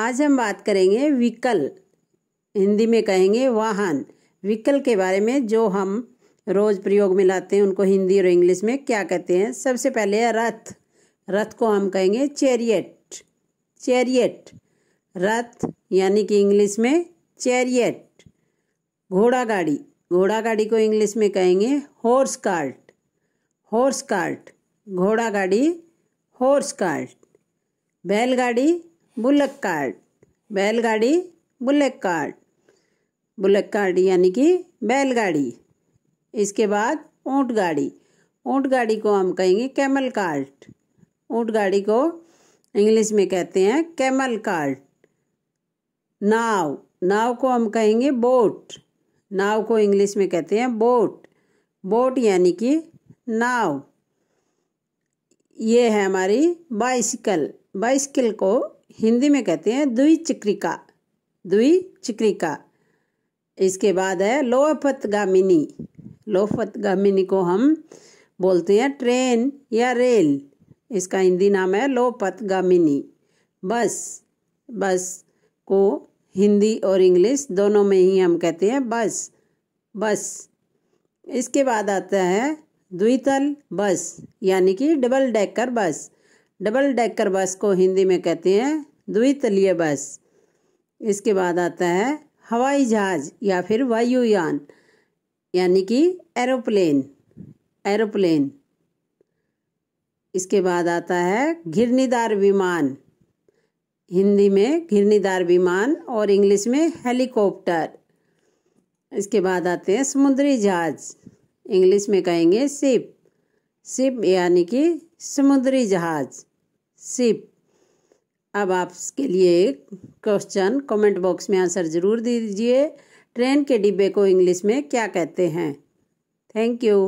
आज हम बात करेंगे विकल हिंदी में कहेंगे वाहन विकल के बारे में जो हम रोज़ प्रयोग में लाते हैं उनको हिंदी और इंग्लिश में क्या कहते हैं सबसे पहले है रथ रथ को हम कहेंगे चैरियट चैरियट रथ यानी कि इंग्लिश में चैरियट घोड़ा गाड़ी घोड़ा गाड़ी को इंग्लिश में कहेंगे हॉर्स कार्ट हॉर्स कार्ट घोड़ा गाड़ी हॉर्स कार्ट बैलगाड़ी बुलेट कार्ड बैलगाड़ी बुलेक कार्ड बुलेट कार्ड यानी कि बैलगाड़ी इसके बाद ऊँट गाड़ी ऊँट गाड़ी को हम कहेंगे कैमल कार्ट ऊँट गाड़ी को इंग्लिश में कहते हैं कैमल कार्ट नाव नाव को हम कहेंगे बोट नाव को इंग्लिश में कहते हैं बोट बोट यानी कि नाव ये है हमारी बाइसिकल बाइसिकल को हिंदी में कहते हैं दुई चिक्रिका दुई चिक्रिका इसके बाद है लोहपत गामिनी लोहपत गामिनी को हम बोलते हैं ट्रेन या रेल इसका हिंदी नाम है लोहपत गामिनी बस बस को हिंदी और इंग्लिश दोनों में ही हम कहते हैं बस बस इसके बाद आता है द्वितल बस यानी कि double decker bus double decker bus को हिंदी में कहते हैं द्वितलीय बस इसके बाद आता है हवाई जहाज या फिर वायुयान यानी कि एरोप्लेन एरोप्लेन इसके बाद आता है घिरनीदार विमान हिंदी में घिरनीदार विमान और इंग्लिश में हेलीकॉप्टर इसके बाद आते हैं समुद्री जहाज इंग्लिश में कहेंगे सिप सिप यानी कि समुद्री जहाज़ सिप अब आपके लिए क्वेश्चन कमेंट बॉक्स में आंसर ज़रूर दीजिए ट्रेन के डिब्बे को इंग्लिश में क्या कहते हैं थैंक यू